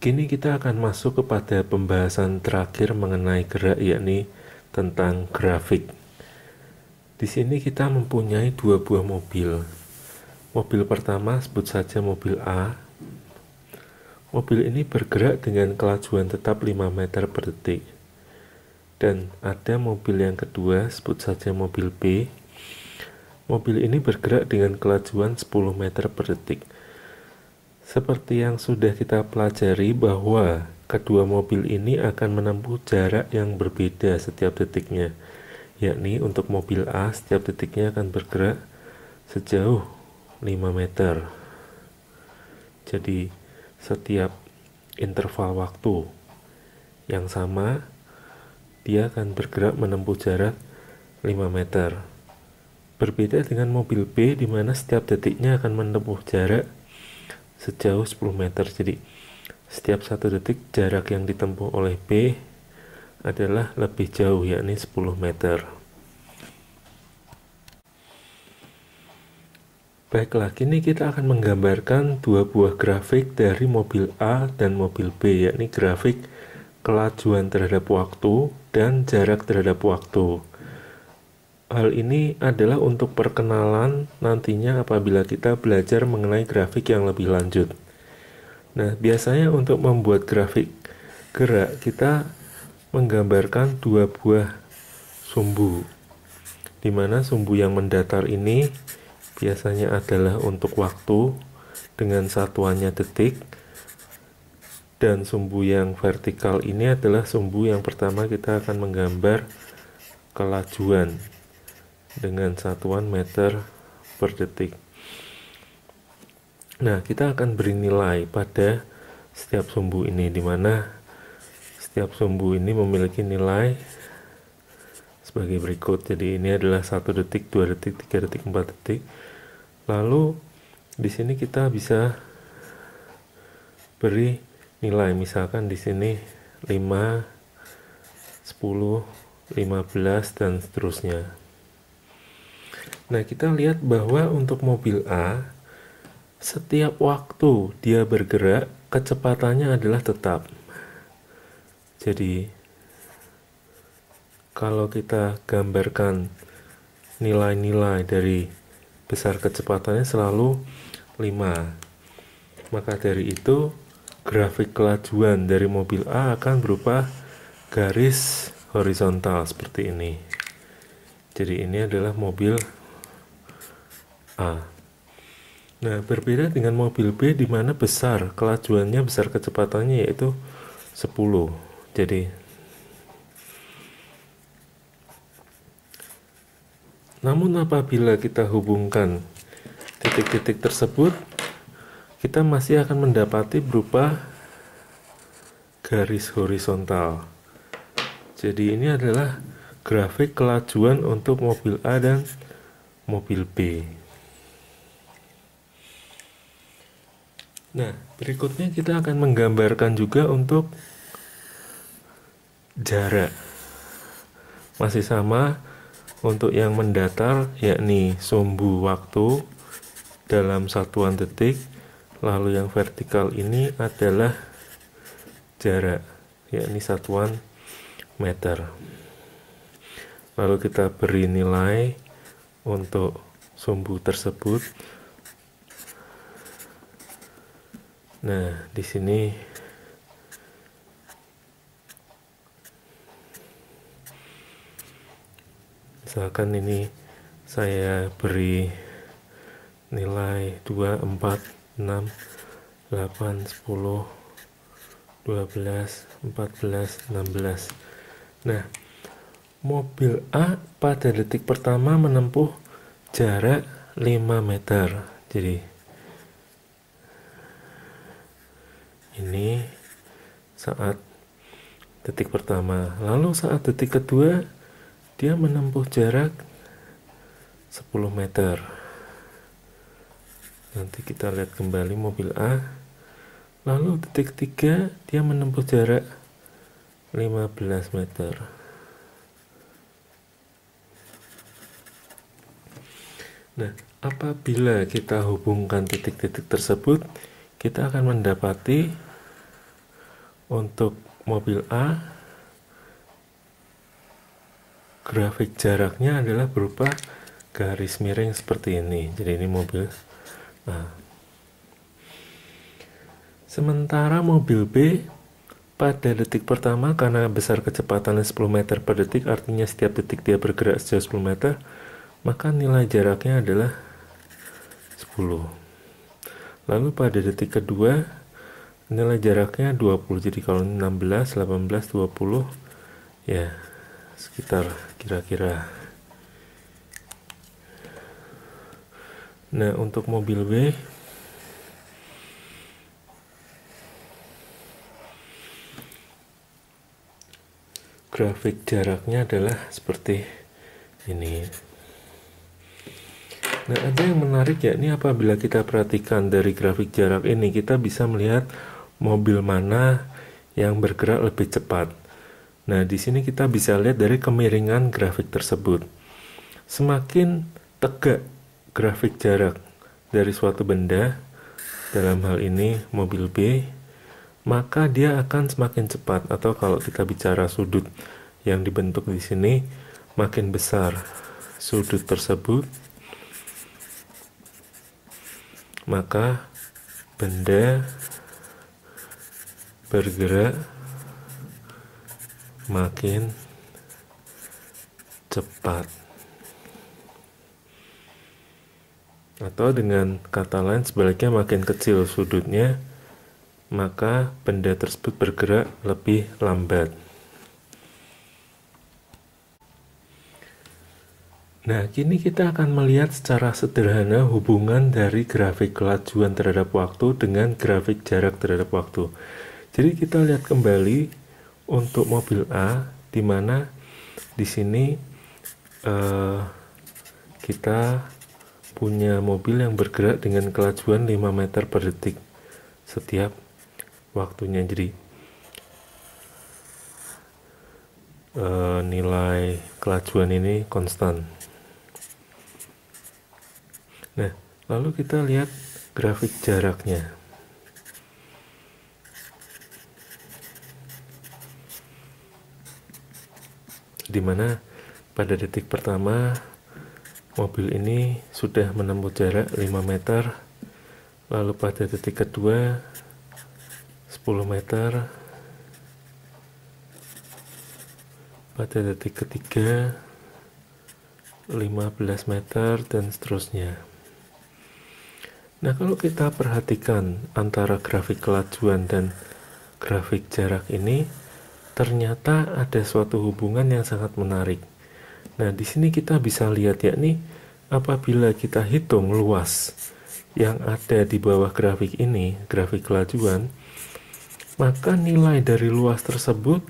Kini kita akan masuk kepada pembahasan terakhir mengenai gerak yakni tentang grafik. Di sini kita mempunyai dua buah mobil. Mobil pertama sebut saja mobil A. Mobil ini bergerak dengan kelajuan tetap 5 meter per detik. Dan ada mobil yang kedua sebut saja mobil B. Mobil ini bergerak dengan kelajuan 10 meter per detik. Seperti yang sudah kita pelajari bahwa kedua mobil ini akan menempuh jarak yang berbeda setiap detiknya, yakni untuk mobil A setiap detiknya akan bergerak sejauh 5 meter. Jadi setiap interval waktu yang sama dia akan bergerak menempuh jarak 5 meter. Berbeda dengan mobil B di mana setiap detiknya akan menempuh jarak sejauh 10 meter jadi setiap satu detik jarak yang ditempuh oleh B adalah lebih jauh yakni 10 meter Baiklah, kini kita akan menggambarkan dua buah grafik dari mobil A dan mobil B, yakni grafik kelajuan terhadap waktu dan jarak terhadap waktu. Hal ini adalah untuk perkenalan nantinya apabila kita belajar mengenai grafik yang lebih lanjut. Nah, biasanya untuk membuat grafik gerak kita menggambarkan dua buah sumbu. Di mana sumbu yang mendatar ini biasanya adalah untuk waktu dengan satuannya detik dan sumbu yang vertikal ini adalah sumbu yang pertama kita akan menggambar kelajuan dengan satuan meter per detik. Nah, kita akan beri nilai pada setiap sumbu ini di mana setiap sumbu ini memiliki nilai sebagai berikut. Jadi ini adalah satu detik, dua detik, tiga detik, empat detik. Lalu di sini kita bisa beri nilai misalkan di sini 5 10 15 dan seterusnya. Nah, kita lihat bahwa untuk mobil A, setiap waktu dia bergerak, kecepatannya adalah tetap. Jadi, kalau kita gambarkan nilai-nilai dari besar kecepatannya selalu 5. Maka dari itu, grafik kelajuan dari mobil A akan berupa garis horizontal seperti ini. Jadi ini adalah mobil A. Nah, berbeda dengan mobil B di mana besar, kelajuannya besar kecepatannya yaitu 10. Jadi Namun apabila kita hubungkan titik-titik tersebut, kita masih akan mendapati berupa garis horizontal. Jadi ini adalah grafik kelajuan untuk mobil A dan mobil B. Nah, berikutnya kita akan menggambarkan juga untuk jarak. Masih sama untuk yang mendatar yakni sumbu waktu dalam satuan detik. Lalu yang vertikal ini adalah jarak yakni satuan meter. Lalu kita beri nilai untuk sumbu tersebut Nah, di sini misalkan ini saya beri nilai 2, 4, 6, 8, 10, 12, 14, 16 nah mobil A pada detik pertama menempuh jarak 5 meter jadi ini saat detik pertama lalu saat detik kedua dia menempuh jarak 10 meter nanti kita lihat kembali mobil A lalu detik ketiga dia menempuh jarak 15 meter Nah, apabila kita hubungkan titik-titik tersebut, kita akan mendapati untuk mobil A grafik jaraknya adalah berupa garis miring seperti ini jadi ini mobil A sementara mobil B pada detik pertama karena besar kecepatannya 10 meter per detik artinya setiap detik dia bergerak sejauh 10 meter maka nilai jaraknya adalah 10 lalu pada detik kedua nilai jaraknya 20 jadi kalau 16 18 20 ya sekitar kira-kira nah untuk mobil B grafik jaraknya adalah seperti ini Nah, ada yang menarik ya ini apabila kita perhatikan dari grafik jarak ini, kita bisa melihat mobil mana yang bergerak lebih cepat. Nah, di sini kita bisa lihat dari kemiringan grafik tersebut. Semakin tegak grafik jarak dari suatu benda, dalam hal ini mobil B, maka dia akan semakin cepat atau kalau kita bicara sudut yang dibentuk di sini makin besar sudut tersebut maka benda bergerak makin cepat atau dengan kata lain sebaliknya makin kecil sudutnya maka benda tersebut bergerak lebih lambat Nah, kini kita akan melihat secara sederhana hubungan dari grafik kelajuan terhadap waktu dengan grafik jarak terhadap waktu. Jadi kita lihat kembali untuk mobil A di mana di sini uh, kita punya mobil yang bergerak dengan kelajuan 5 meter per detik setiap waktunya jadi e, nilai kelajuan ini konstan nah lalu kita lihat grafik jaraknya dimana pada detik pertama mobil ini sudah menempuh jarak 5 meter lalu pada detik kedua 10 meter pada detik ketiga 15 meter dan seterusnya nah kalau kita perhatikan antara grafik kelajuan dan grafik jarak ini ternyata ada suatu hubungan yang sangat menarik. Nah, di sini kita bisa lihat yakni apabila kita hitung luas yang ada di bawah grafik ini, grafik kelajuan, maka nilai dari luas tersebut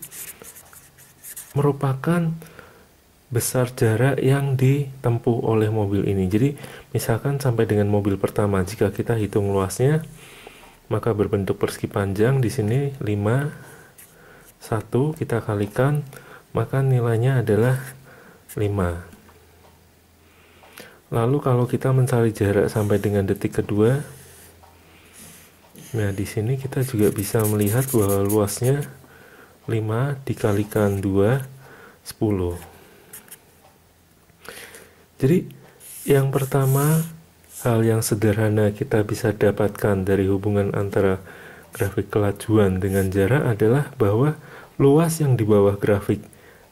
merupakan besar jarak yang ditempuh oleh mobil ini. Jadi, misalkan sampai dengan mobil pertama, jika kita hitung luasnya, maka berbentuk persegi panjang di sini 5 1 kita kalikan maka nilainya adalah 5 lalu kalau kita mencari jarak sampai dengan detik kedua nah di sini kita juga bisa melihat bahwa luasnya 5 dikalikan 2 10 jadi yang pertama hal yang sederhana kita bisa dapatkan dari hubungan antara grafik kelajuan dengan jarak adalah bahwa luas yang di bawah grafik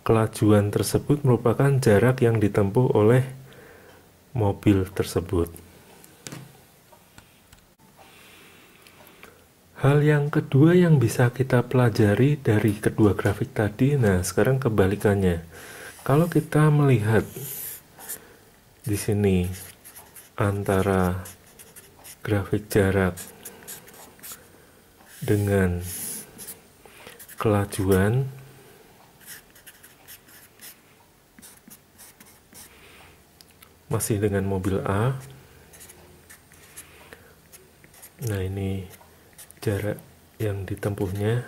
kelajuan tersebut merupakan jarak yang ditempuh oleh mobil tersebut. Hal yang kedua yang bisa kita pelajari dari kedua grafik tadi, nah sekarang kebalikannya. Kalau kita melihat di sini antara grafik jarak dengan kelajuan masih dengan mobil A nah ini jarak yang ditempuhnya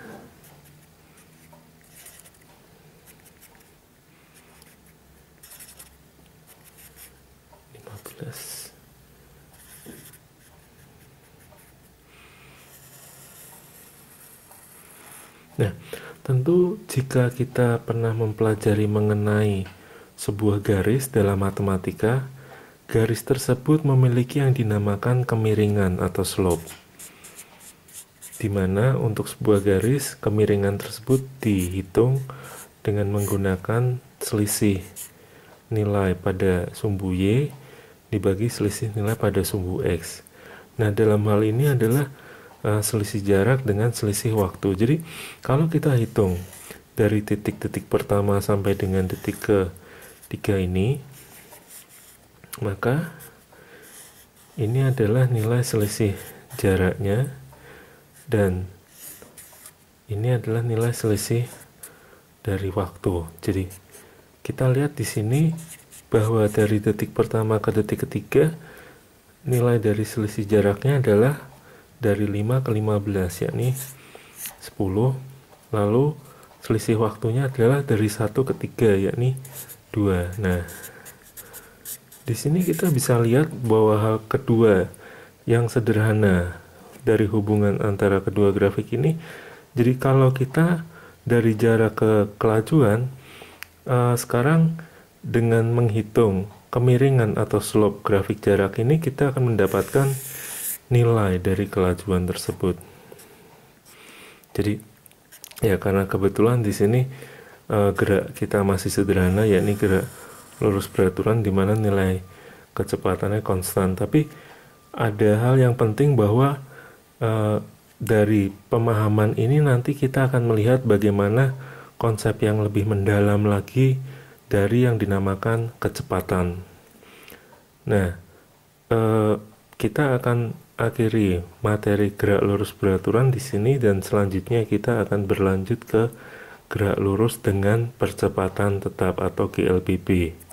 Nah, tentu jika kita pernah mempelajari mengenai sebuah garis dalam matematika, garis tersebut memiliki yang dinamakan kemiringan atau slope. Di mana untuk sebuah garis, kemiringan tersebut dihitung dengan menggunakan selisih nilai pada sumbu Y dibagi selisih nilai pada sumbu X. Nah, dalam hal ini adalah Eh, selisih jarak dengan selisih waktu. Jadi kalau kita hitung dari titik-titik pertama sampai dengan titik ke tiga ini, maka ini adalah nilai selisih jaraknya dan ini adalah nilai selisih dari waktu. Jadi kita lihat di sini bahwa dari titik pertama ke titik ketiga nilai dari selisih jaraknya adalah dari 5 ke 15 yakni 10 lalu selisih waktunya adalah dari 1 ke 3 yakni 2 nah di sini kita bisa lihat bahwa hal kedua yang sederhana dari hubungan antara kedua grafik ini jadi kalau kita dari jarak ke kelajuan uh, sekarang dengan menghitung kemiringan atau slope grafik jarak ini kita akan mendapatkan nilai dari kelajuan tersebut. Jadi ya karena kebetulan di sini e, gerak kita masih sederhana yakni gerak lurus beraturan di mana nilai kecepatannya konstan. Tapi ada hal yang penting bahwa e, dari pemahaman ini nanti kita akan melihat bagaimana konsep yang lebih mendalam lagi dari yang dinamakan kecepatan. Nah, eh, kita akan akhiri materi gerak lurus beraturan di sini dan selanjutnya kita akan berlanjut ke gerak lurus dengan percepatan tetap atau GLBB.